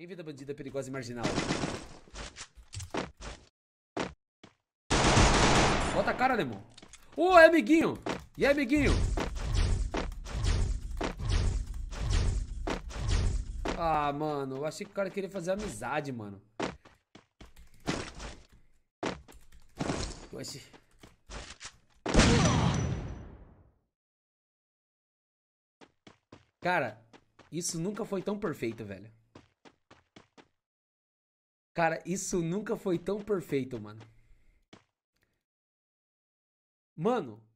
Em vida bandida perigosa e marginal. Bota a cara, Lemon. Ô, oh, é amiguinho. E é amiguinho. Ah, mano. Eu achei que o cara queria fazer amizade, mano. Eu Cara, isso nunca foi tão perfeito, velho. Cara, isso nunca foi tão perfeito, mano. Mano,